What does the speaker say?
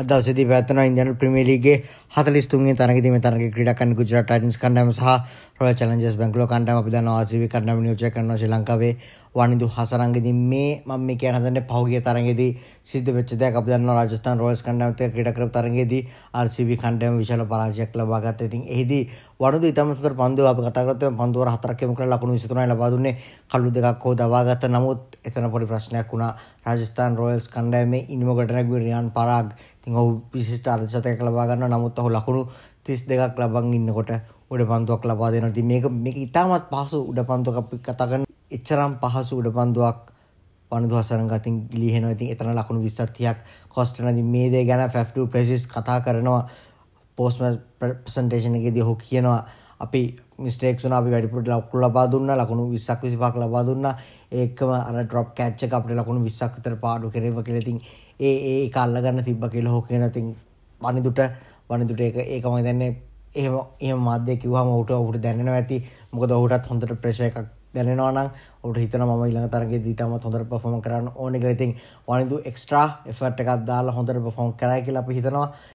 අදසද පැත්න ඉන්දන ප්‍රමේලිගේ හතලස්තුන්ගේ තනගති තන ක්‍රඩකන් ගුජරට ටන්ස් කන්නම සහ රොය චලන්ජස් බැංගලෝ කණඩම අපිද වාසවි කරන නියෝජ කරන ශලංකාවේ වනිදු හසරංගදී මේ මම මේ කියන හදන්නේ පහුගිය තරඟයේදී සිද්ධ වෙච්ච දෙයක් අපි දන්නවා රාජස්ථාන් රොයල්ස් කණ්ඩායමත් එක්ක ක්‍රීඩා කරපු තරඟයේදී RCB කණ්ඩායම විශාල පරාජයක් ලබා ගත්තා. ඉතින් එහිදී වනිදු ඉතාම සුන්දර පන්දුව අපි කතා කරත් මේ පන්දුවර හතරක් යොමු කරලා ලකුණු 23යි ලබා දුන්නේ. කළු දෙකක් හෝ දවා ගත්තා. නමුත් එතන පොඩි ප්‍රශ්නයක් වුණා. රාජස්ථාන් රොයල්ස් කණ්ඩායමේ ඉනිමකට නැගු රියාන් පරාග් ඉතින් ඔහු විශිෂ්ට අර්ධශතයක් ලබා ගන්නවා. නමුත් ඔහු ලකුණු 32ක් ලබන් ඉන්නකොට උඩ පන්තුවක් ලබා දෙනවා. ඉතින් මේක මේක ඉතාමත් පහසු උඩ පන්තුවක් අපි කතා කරන එච්චරම් පහසු උඩ පන්දුවක් පණදු හසරන් ගතින් ගිලිහෙනවා. ඉතින් එතන ලකුණු 20ක් 30ක් කොස්ට් වෙනවා. ඉතින් මේ දේ ගැන F2 ප්‍රෙසිස් කතා කරනවා. පෝස්ට් ප්‍රසන්ටේෂන් එකේදී ඔහු කියනවා අපි මිස්ටේක්ස් වුණා අපි වැඩිපුර ලකුණු ලබා දුන්නා. ලකුණු 20ක් 25ක් ලබා දුන්නා. ඒකම අර drop catch එක අපිට ලකුණු 20ක් විතර පාඩු කෙරෙව කියලා. ඉතින් ඒ ඒ ඒක අල්ලගන්න තිබ්බ කියලා ඔහු කියනවා. ඉතින් වනිදුට වනිදුට ඒක ඒක මම දන්නේ එහෙම එහෙම මාධ්‍ය කිව්වම ඔහුට ඔහුට දැනෙනවා ඇති. මොකද ඔහුටත් හොඳට ප්‍රෙෂර් එකක් දැනෙනවා නම් ඔබට හිතනවා මම ඊළඟ තරගයේදී තමත් හොඳට perform කරන්න ඕනේ කියලා. ඉතින් වනිදු extra effort එකක් දාලා හොඳට perform කරයි කියලා අපි හිතනවා.